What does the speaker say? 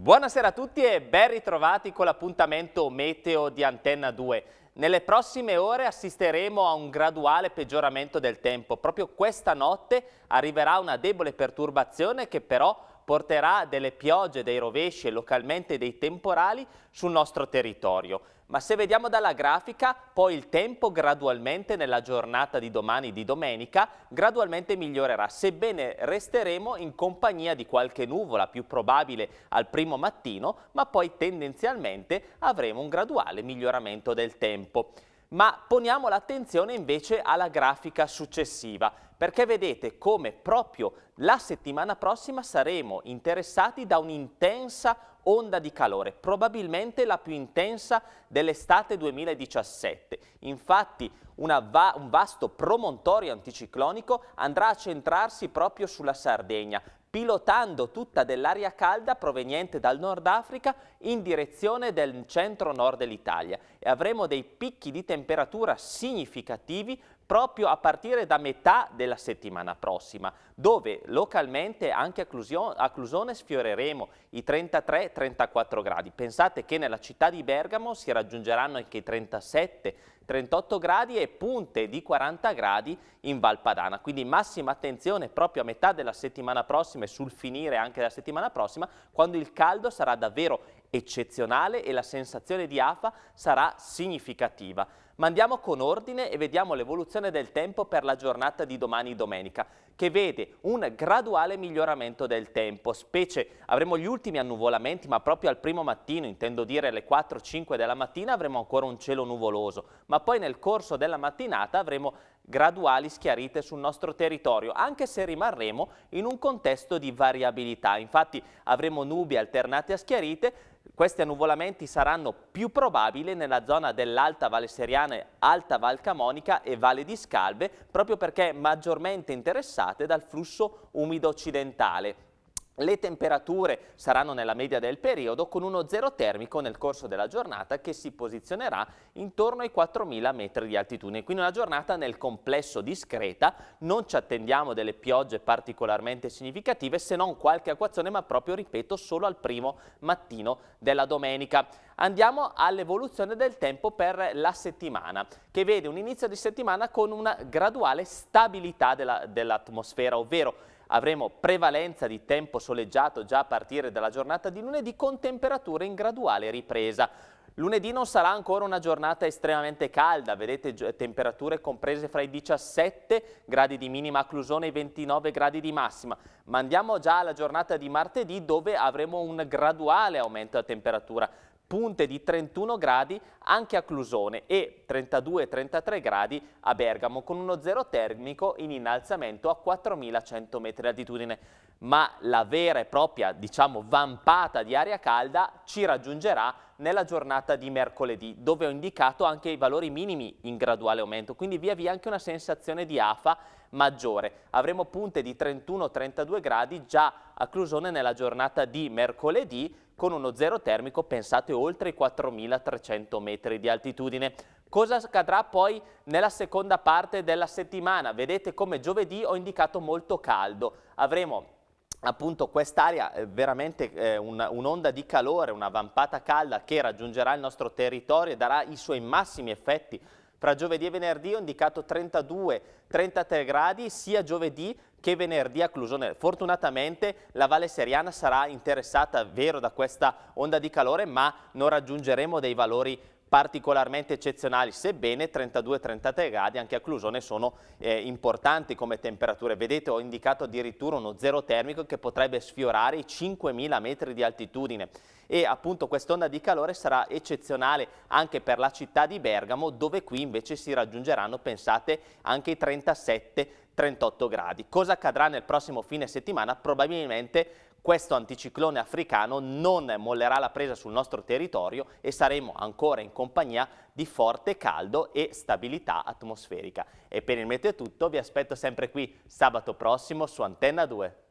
Buonasera a tutti e ben ritrovati con l'appuntamento meteo di Antenna 2. Nelle prossime ore assisteremo a un graduale peggioramento del tempo. Proprio questa notte arriverà una debole perturbazione che però porterà delle piogge, dei rovesci e localmente dei temporali sul nostro territorio. Ma se vediamo dalla grafica, poi il tempo gradualmente nella giornata di domani di domenica gradualmente migliorerà, sebbene resteremo in compagnia di qualche nuvola più probabile al primo mattino, ma poi tendenzialmente avremo un graduale miglioramento del tempo. Ma poniamo l'attenzione invece alla grafica successiva, perché vedete come proprio la settimana prossima saremo interessati da un'intensa onda di calore, probabilmente la più intensa dell'estate 2017. Infatti va un vasto promontorio anticiclonico andrà a centrarsi proprio sulla Sardegna, pilotando tutta dell'aria calda proveniente dal Nord Africa in direzione del centro-nord dell'Italia e avremo dei picchi di temperatura significativi proprio a partire da metà della settimana prossima, dove localmente anche a, Clusio a Clusone sfioreremo i 33-34 gradi. Pensate che nella città di Bergamo si raggiungeranno anche i 37 38 gradi e punte di 40 gradi in Valpadana. Quindi massima attenzione proprio a metà della settimana prossima e sul finire anche della settimana prossima, quando il caldo sarà davvero eccezionale e la sensazione di AFA sarà significativa. Ma andiamo con ordine e vediamo l'evoluzione del tempo per la giornata di domani domenica, che vede un graduale miglioramento del tempo, specie avremo gli ultimi annuvolamenti, ma proprio al primo mattino, intendo dire alle 4-5 della mattina, avremo ancora un cielo nuvoloso, ma poi nel corso della mattinata avremo graduali schiarite sul nostro territorio, anche se rimarremo in un contesto di variabilità. Infatti avremo nubi alternate a schiarite, questi annuvolamenti saranno più probabili nella zona dell'Alta Valle Seriana, Alta Val Camonica e Valle di Scalve, proprio perché maggiormente interessate dal flusso umido occidentale. Le temperature saranno nella media del periodo con uno zero termico nel corso della giornata che si posizionerà intorno ai 4.000 metri di altitudine. Quindi una giornata nel complesso discreta, non ci attendiamo delle piogge particolarmente significative se non qualche acquazzone ma proprio, ripeto, solo al primo mattino della domenica. Andiamo all'evoluzione del tempo per la settimana, che vede un inizio di settimana con una graduale stabilità dell'atmosfera, dell ovvero avremo prevalenza di tempo soleggiato già a partire dalla giornata di lunedì con temperature in graduale ripresa. Lunedì non sarà ancora una giornata estremamente calda, vedete temperature comprese fra i 17 gradi di minima a Clusone e i 29 gradi di massima, ma andiamo già alla giornata di martedì dove avremo un graduale aumento della temperatura punte di 31 gradi anche a Clusone e 32-33 gradi a Bergamo con uno zero termico in innalzamento a 4100 metri di altitudine. Ma la vera e propria, diciamo, vampata di aria calda ci raggiungerà nella giornata di mercoledì, dove ho indicato anche i valori minimi in graduale aumento, quindi via via anche una sensazione di afa maggiore. Avremo punte di 31-32 gradi già a Clusone nella giornata di mercoledì, con uno zero termico pensate oltre i 4.300 metri di altitudine. Cosa accadrà poi nella seconda parte della settimana? Vedete come giovedì ho indicato molto caldo. Avremo appunto quest'area eh, veramente eh, un'onda un di calore, una vampata calda che raggiungerà il nostro territorio e darà i suoi massimi effetti fra giovedì e venerdì ho indicato 32-33 gradi sia giovedì che venerdì a Clusone. Fortunatamente la Valle Seriana sarà interessata, vero, da questa onda di calore, ma non raggiungeremo dei valori particolarmente eccezionali, sebbene 32-33 gradi anche a Clusone sono eh, importanti come temperature. Vedete ho indicato addirittura uno zero termico che potrebbe sfiorare i 5.000 metri di altitudine e appunto quest'onda di calore sarà eccezionale anche per la città di Bergamo dove qui invece si raggiungeranno, pensate, anche i 37 38 gradi. Cosa accadrà nel prossimo fine settimana? Probabilmente questo anticiclone africano non mollerà la presa sul nostro territorio e saremo ancora in compagnia di forte caldo e stabilità atmosferica. E per il momento è tutto, vi aspetto sempre qui sabato prossimo su Antenna 2.